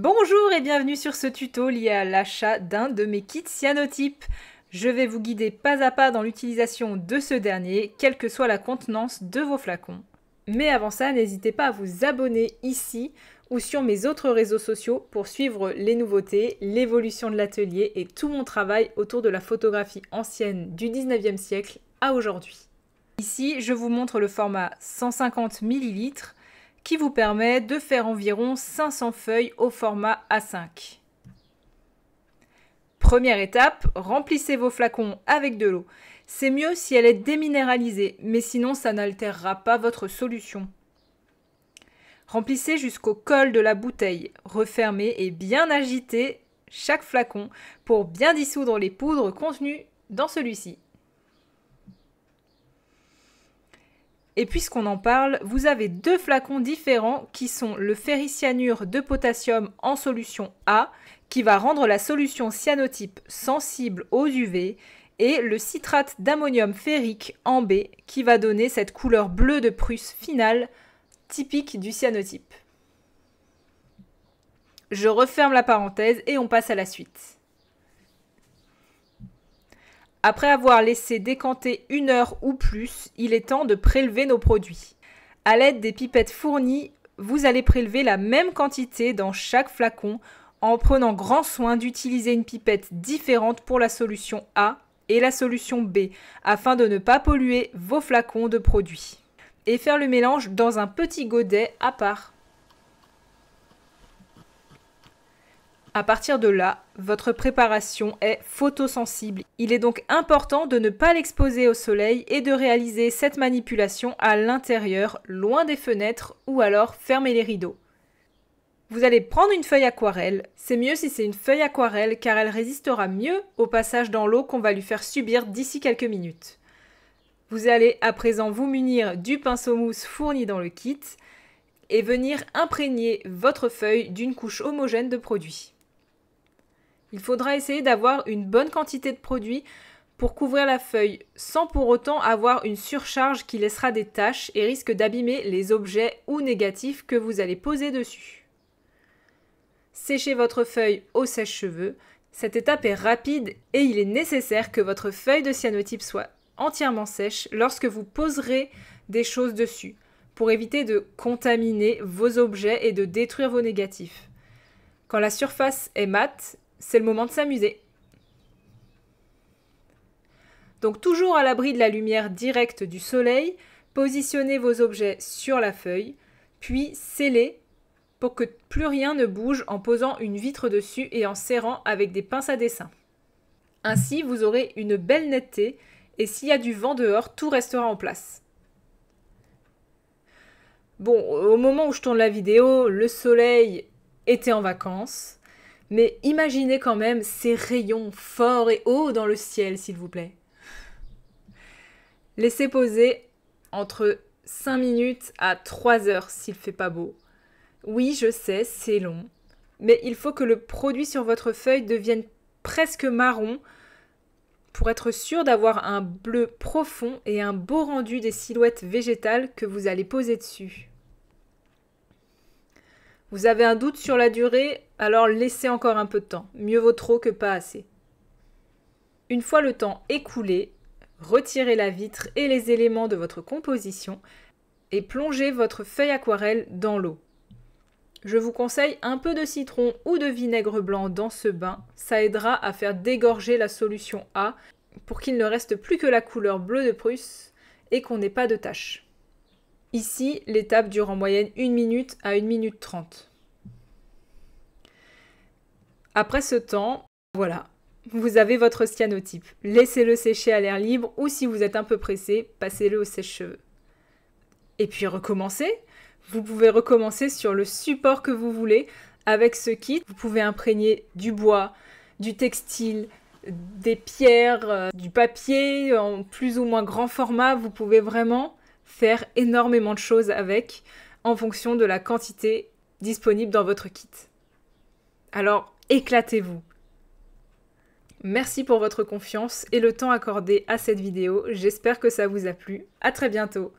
Bonjour et bienvenue sur ce tuto lié à l'achat d'un de mes kits cyanotypes. Je vais vous guider pas à pas dans l'utilisation de ce dernier, quelle que soit la contenance de vos flacons. Mais avant ça, n'hésitez pas à vous abonner ici ou sur mes autres réseaux sociaux pour suivre les nouveautés, l'évolution de l'atelier et tout mon travail autour de la photographie ancienne du 19e siècle à aujourd'hui. Ici, je vous montre le format 150 ml qui vous permet de faire environ 500 feuilles au format A5. Première étape, remplissez vos flacons avec de l'eau. C'est mieux si elle est déminéralisée, mais sinon ça n'altérera pas votre solution. Remplissez jusqu'au col de la bouteille, refermez et bien agitez chaque flacon pour bien dissoudre les poudres contenues dans celui-ci. Et puisqu'on en parle, vous avez deux flacons différents qui sont le ferricyanure de potassium en solution A, qui va rendre la solution cyanotype sensible aux UV, et le citrate d'ammonium ferrique en B, qui va donner cette couleur bleue de Prusse finale, typique du cyanotype. Je referme la parenthèse et on passe à la suite. Après avoir laissé décanter une heure ou plus, il est temps de prélever nos produits. A l'aide des pipettes fournies, vous allez prélever la même quantité dans chaque flacon en prenant grand soin d'utiliser une pipette différente pour la solution A et la solution B afin de ne pas polluer vos flacons de produits. Et faire le mélange dans un petit godet à part. À partir de là, votre préparation est photosensible. Il est donc important de ne pas l'exposer au soleil et de réaliser cette manipulation à l'intérieur, loin des fenêtres ou alors fermer les rideaux. Vous allez prendre une feuille aquarelle. C'est mieux si c'est une feuille aquarelle car elle résistera mieux au passage dans l'eau qu'on va lui faire subir d'ici quelques minutes. Vous allez à présent vous munir du pinceau mousse fourni dans le kit et venir imprégner votre feuille d'une couche homogène de produit. Il faudra essayer d'avoir une bonne quantité de produits pour couvrir la feuille, sans pour autant avoir une surcharge qui laissera des taches et risque d'abîmer les objets ou négatifs que vous allez poser dessus. Séchez votre feuille au sèche-cheveux. Cette étape est rapide et il est nécessaire que votre feuille de cyanotype soit entièrement sèche lorsque vous poserez des choses dessus, pour éviter de contaminer vos objets et de détruire vos négatifs. Quand la surface est mate, c'est le moment de s'amuser. Donc toujours à l'abri de la lumière directe du soleil, positionnez vos objets sur la feuille, puis scellez pour que plus rien ne bouge en posant une vitre dessus et en serrant avec des pinces à dessin. Ainsi, vous aurez une belle netteté et s'il y a du vent dehors, tout restera en place. Bon, au moment où je tourne la vidéo, le soleil était en vacances. Mais imaginez quand même ces rayons forts et hauts dans le ciel, s'il vous plaît. Laissez poser entre 5 minutes à 3 heures s'il ne fait pas beau. Oui, je sais, c'est long, mais il faut que le produit sur votre feuille devienne presque marron pour être sûr d'avoir un bleu profond et un beau rendu des silhouettes végétales que vous allez poser dessus. Vous avez un doute sur la durée, alors laissez encore un peu de temps. Mieux vaut trop que pas assez. Une fois le temps écoulé, retirez la vitre et les éléments de votre composition et plongez votre feuille aquarelle dans l'eau. Je vous conseille un peu de citron ou de vinaigre blanc dans ce bain, ça aidera à faire dégorger la solution A pour qu'il ne reste plus que la couleur bleue de Prusse et qu'on n'ait pas de taches. Ici, l'étape dure en moyenne 1 minute à 1 minute 30. Après ce temps, voilà, vous avez votre cyanotype. Laissez-le sécher à l'air libre ou si vous êtes un peu pressé, passez-le au sèche-cheveux. Et puis recommencez. Vous pouvez recommencer sur le support que vous voulez. Avec ce kit, vous pouvez imprégner du bois, du textile, des pierres, euh, du papier en plus ou moins grand format. Vous pouvez vraiment faire énormément de choses avec en fonction de la quantité disponible dans votre kit. Alors éclatez-vous. Merci pour votre confiance et le temps accordé à cette vidéo. J'espère que ça vous a plu. À très bientôt.